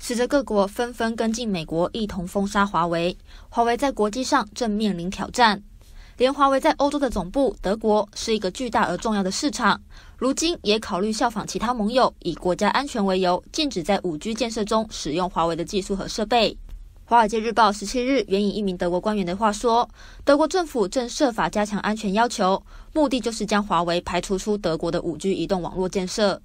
使得各国纷纷跟进美国，一同封杀华为。华为在国际上正面临挑战，连华为在欧洲的总部德国是一个巨大而重要的市场，如今也考虑效仿其他盟友，以国家安全为由，禁止在五 G 建设中使用华为的技术和设备。《华尔街日报》十七日援引一名德国官员的话说，德国政府正设法加强安全要求，目的就是将华为排除出德国的五 G 移动网络建设。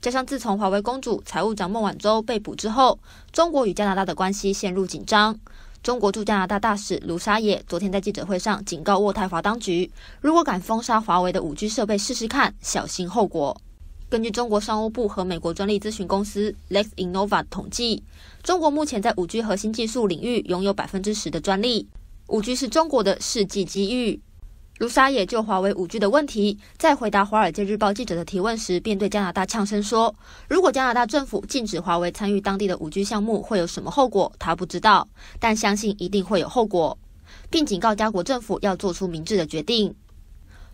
加上，自从华为公主、财务长孟晚舟被捕之后，中国与加拿大的关系陷入紧张。中国驻加拿大大使卢沙野昨天在记者会上警告渥太华当局：“如果敢封杀华为的五 G 设备，试试看，小心后果。”根据中国商务部和美国专利咨询公司 LexInnova 统计，中国目前在五 G 核心技术领域拥有百分之十的专利。五 G 是中国的世纪机遇。卢沙也就华为五 G 的问题，在回答《华尔街日报》记者的提问时，便对加拿大呛声说：“如果加拿大政府禁止华为参与当地的五 G 项目，会有什么后果？他不知道，但相信一定会有后果，并警告加国政府要做出明智的决定。”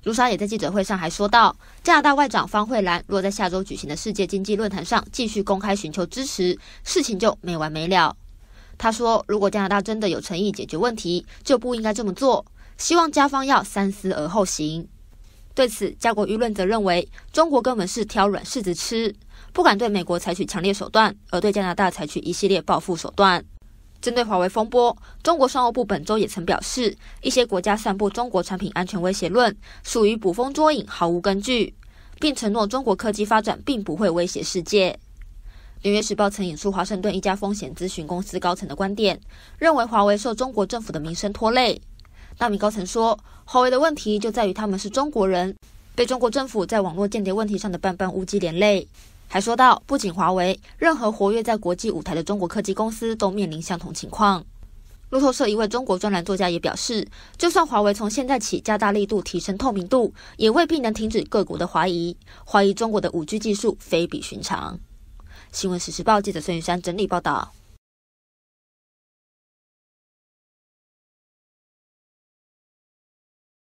卢沙也在记者会上还说道：“加拿大外长方慧兰若在下周举行的世界经济论坛上继续公开寻求支持，事情就没完没了。”他说：“如果加拿大真的有诚意解决问题，就不应该这么做。”希望加方要三思而后行。对此，家国舆论则认为，中国根本是挑软柿子吃，不敢对美国采取强烈手段，而对加拿大采取一系列报复手段。针对华为风波，中国商务部本周也曾表示，一些国家散布中国产品安全威胁论，属于捕风捉影，毫无根据，并承诺中国科技发展并不会威胁世界。《纽约时报》曾引述华盛顿一家风险咨询公司高层的观点，认为华为受中国政府的名声拖累。纳米高层说，华为的问题就在于他们是中国人，被中国政府在网络间谍问题上的斑斑污鸡连累。还说到，不仅华为，任何活跃在国际舞台的中国科技公司都面临相同情况。路透社一位中国专栏作家也表示，就算华为从现在起加大力度提升透明度，也未必能停止各国的怀疑，怀疑中国的五 G 技术非比寻常。新闻，实时报记者孙玉山整理报道。